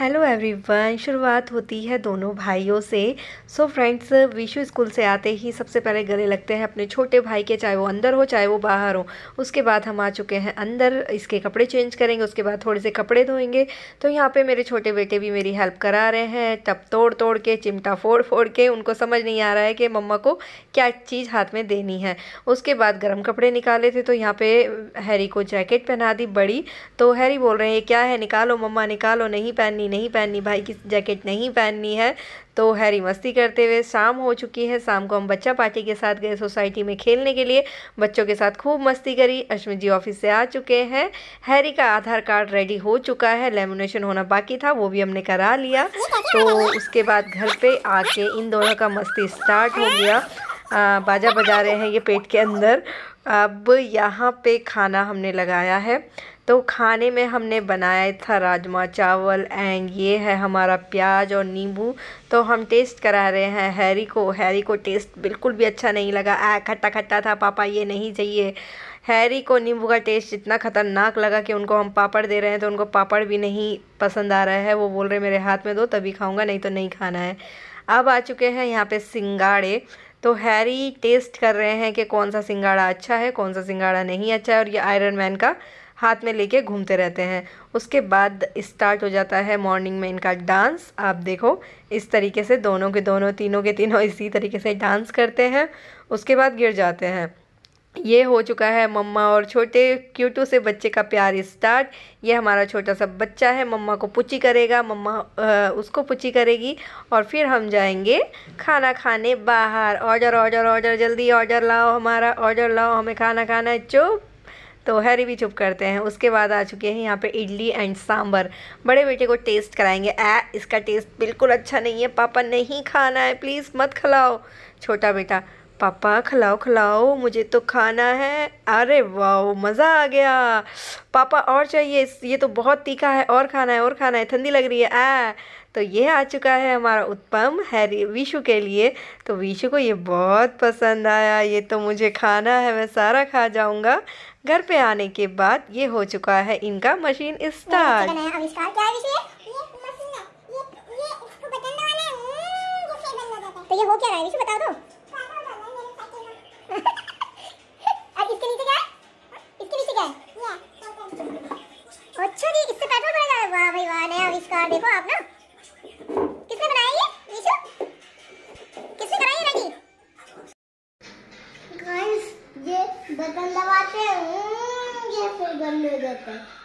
hello everyone शुरुआत होती है दोनों भाइयों से सो फ्रेंड्स विशु स्कूल से आते ही सबसे पहले गले लगते हैं अपने छोटे भाई के चाहे वो अंदर हो चाहे वो बाहर हो उसके बाद हम आ चुके हैं अंदर इसके कपड़े चेंज करेंगे उसके बाद थोड़े से कपड़े धोएंगे तो यहाँ पे मेरे छोटे बेटे भी मेरी हेल्प करा रहे हैं टप तोड़ तोड़ के चिमटा फोड़ फोड़ के उनको समझ नहीं आ रहा है कि मम्मा को क्या चीज़ हाथ में देनी है उसके बाद गर्म कपड़े निकाले थे तो यहाँ पर हैरी को जैकेट पहना दी बड़ी तो हैरी बोल रहे हैं क्या है निकालो मम्मा निकालो नहीं पहननी नहीं पहननी भाई की जैकेट नहीं पहननी है तो हैरी मस्ती करते हुए शाम हो चुकी है शाम को हम बच्चा पार्टी के साथ गए सोसाइटी में खेलने के लिए बच्चों के साथ खूब मस्ती करी अश्विन जी ऑफिस से आ चुके हैं हैरी का आधार कार्ड रेडी हो चुका है लेमिनेशन होना बाकी था वो भी हमने करा लिया तो उसके बाद घर पर आके इन दोनों का मस्ती स्टार्ट हो गया बाजा बजा रहे हैं ये पेट के अंदर अब यहाँ पे खाना हमने लगाया है तो खाने में हमने बनाया था राजमा चावल एंड ये है हमारा प्याज और नींबू तो हम टेस्ट करा रहे हैं हैरी को हैरी को टेस्ट बिल्कुल भी अच्छा नहीं लगा आ खट्टा खट्टा था पापा ये नहीं चाहिए हैरी को नींबू का टेस्ट इतना ख़तरनाक लगा कि उनको हम पापड़ दे रहे हैं तो उनको पापड़ भी नहीं पसंद आ रहा है वो बोल रहे मेरे हाथ में दो तभी खाऊँगा नहीं तो नहीं खाना है अब आ चुके हैं यहाँ पे सिंगाड़े तो हैरी टेस्ट कर रहे हैं कि कौन सा सिंगाड़ा अच्छा है कौन सा सिंगाड़ा नहीं अच्छा है और ये आयरन मैन का हाथ में लेके घूमते रहते हैं उसके बाद स्टार्ट हो जाता है मॉर्निंग में इनका डांस आप देखो इस तरीके से दोनों के दोनों तीनों के तीनों इसी तरीके से डांस करते हैं उसके बाद गिर जाते हैं ये हो चुका है मम्मा और छोटे क्यूटू से बच्चे का प्यार स्टार्ट ये हमारा छोटा सा बच्चा है मम्मा को पुची करेगा मम्मा उसको पुची करेगी और फिर हम जाएंगे खाना खाने बाहर ऑर्डर ऑर्डर ऑर्डर जल्दी ऑर्डर लाओ हमारा ऑर्डर लाओ हमें खाना खाना है चुप तो हैरी भी चुप करते हैं उसके बाद आ चुके हैं यहाँ पे इडली एंड सांभर बड़े बेटे को टेस्ट कराएंगे ऐ इसका टेस्ट बिल्कुल अच्छा नहीं है पापा नहीं खाना है प्लीज़ मत खिलाओ छोटा बेटा पापा खिलाओ खिलाओ मुझे तो खाना है अरे वाह मज़ा आ गया पापा और चाहिए ये तो बहुत तीखा है और खाना है और खाना है ठंडी लग रही है आ तो ये आ चुका है हमारा उत्पम हैरी विशु के लिए तो विशु को ये बहुत पसंद आया ये तो मुझे खाना है मैं सारा खा जाऊँगा घर पे आने के बाद ये हो चुका है इनका मशीन स्टार्ट हम्म, तो ये हो क्या रहा है देखो आप ना किसने बनाया ये रीशु किसने बनाया रेडी गाइस ये बटन दबाते हैं हम्म, ये फिर बंद हो जाता है